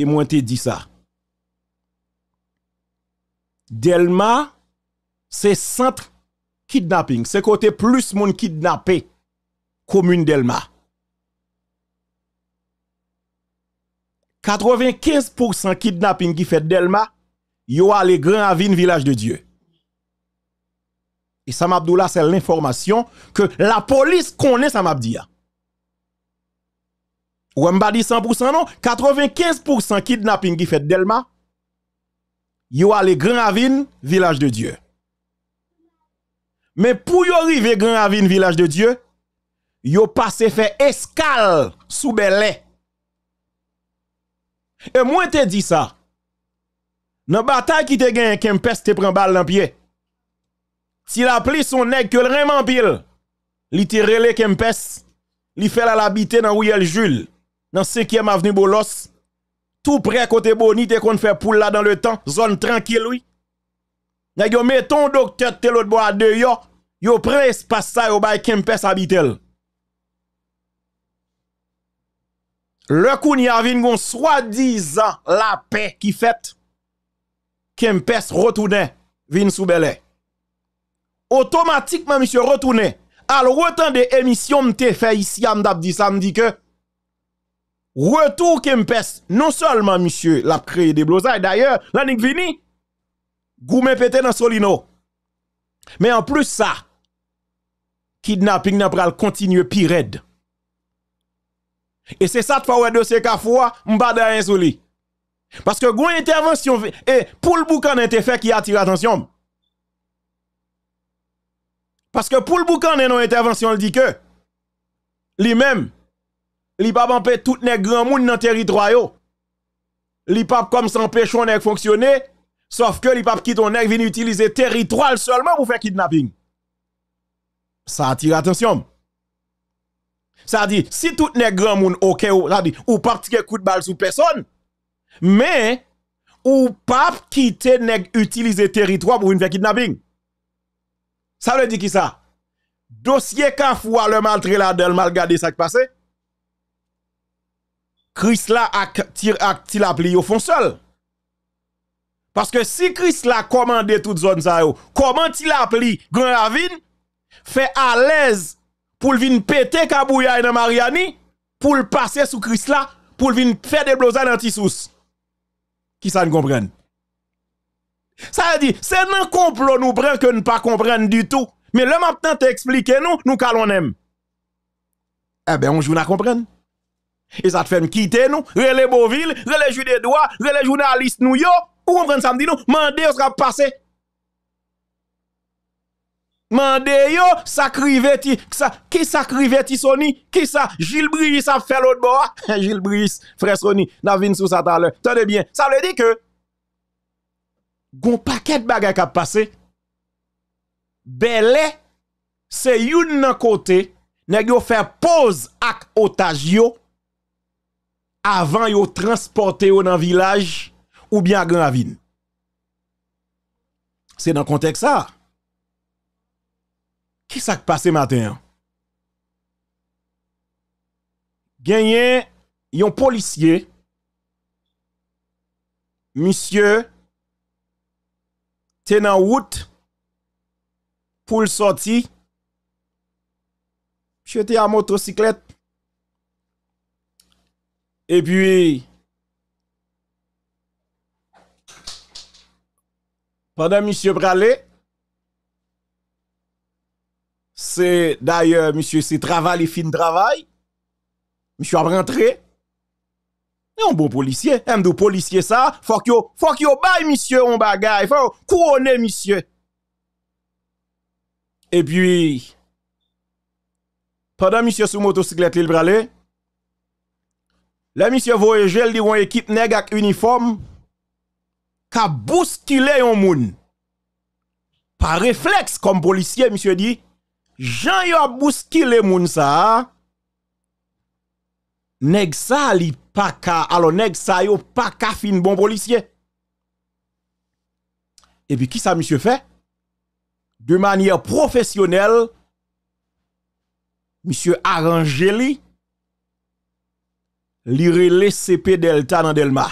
et moi dit ça. Delma, c'est centre kidnapping. C'est côté plus mon kidnappé commune Delma. 95% kidnapping qui fait Delma, yo a les grands village de Dieu. Et Sam Abdullah, c'est l'information que la police connaît Sam dit. Ou même pas 100% non, 95% kidnapping qui fait Delma, yo les Grand Ravine, village de Dieu. Mais pour y arriver Grand Ravine, village de Dieu, yo passé faire escale sous Belay. Et moi te dis ça. Dans bataille qui te gagne Kempes te prend balle dans pied. Si la pli son nèg que le en pile, li te relé Kempes, li fait la labité dans le Jules dans 5e avenue Bolos, tout près côté Bonite qu'on fait poule là dans le temps, zone tranquille oui. N'a yo mettons docteur Telot bois dehors, yo prend espace ça yo bay Kempes habitel. Le coup n'y a gon soi-disant la paix qui fait Kempes retourne vin sous belé. Automatiquement monsieur retourne. Alors autant de émissions m'te fait ici am dit ça me que Retour Kempes, non seulement monsieur l'a créé des blousailles, d'ailleurs, l'année vini, goumé pété dans Solino. Mais en plus ça, kidnapping n'a pas continué pire Et c'est ça que ouais dossier Kafoua, m'ba dans soli. Parce que goumé intervention et eh, pour le boucan était fait qui attire attention. Parce que pour le boucan non intervention, il dit que lui-même Li pa empêcher tout nèg grand moun nan territoire yo. Li pa comme s'empêchon nèg fonctionner, sauf que li pa quittent nèg vin utiliser territoire seulement pour faire kidnapping. Ça attire attention. Ça dit si tout nèg grand moun OK ou ça dit ou pas coup de balle sur personne, mais ou pas quitter nèg utiliser territoire pour faire kidnapping. Ça veut dire qui ça? Dossier Kafoua le a le del mal gardé ça qui passé. Chris là a tir ak ti la pli au font seul. Parce que si Chris là commandé toute zone ça comment il la pli Grand Ravine fait à l'aise pour venir péter Kabouya dans Mariani pour le passer sous Chris là pour venir faire des blousans dans Tissous. Qui ça ne comprend Ça veut dire c'est un complot nous prend que ne pas comprendre du tout. Mais le matin expliquer nous nous calons aime. Eh bien, on joue à comprendre. Et ça te fait me quitter nous, relais Beauville, relais Judé droits relais journaliste nous yo. Ou on ça samedi dit nous, Mande yo sera passé. Mande yo, ça ti, ça, qui ça ti Sony, qui ça, Gilles Brice a fait l'autre bois. Gilles Brice, frère Sony, n'a vin sous ça tout Tenez bien, ça veut dire que, gon paquet de bagay qui a passé, belé, c'est une nan côté, nèg yo fait pause ak otage yo, avant yo transporter yo dans village ou bien à Grand C'est dans le contexte ça. Qui s'est qui passé matin? Hein? Gagné un policier monsieur tenant route pour le sortir. Je à motocyclette et puis, pendant monsieur Bralé, c'est d'ailleurs, monsieur, c'est travail et fin travail. Monsieur a rentré. Un bon policier. Un bon policier, ça. Faut qu'il faut qu'il baille, monsieur, on bagaille. Faut couronner, monsieur. Et puis, pendant monsieur sous motocyclette, il Bralé. Le monsieur voyage, il dit une équipe nèg avec uniforme qui a bousculé un moun. Par réflexe comme policier, monsieur dit, Jean yo a bousculé moun ça. Nèg sa li pas ka, alors nèg yo pas fin bon policier. Et puis qui ça monsieur fait De manière professionnelle, monsieur arrangé Lirile sepe del tan an del ma.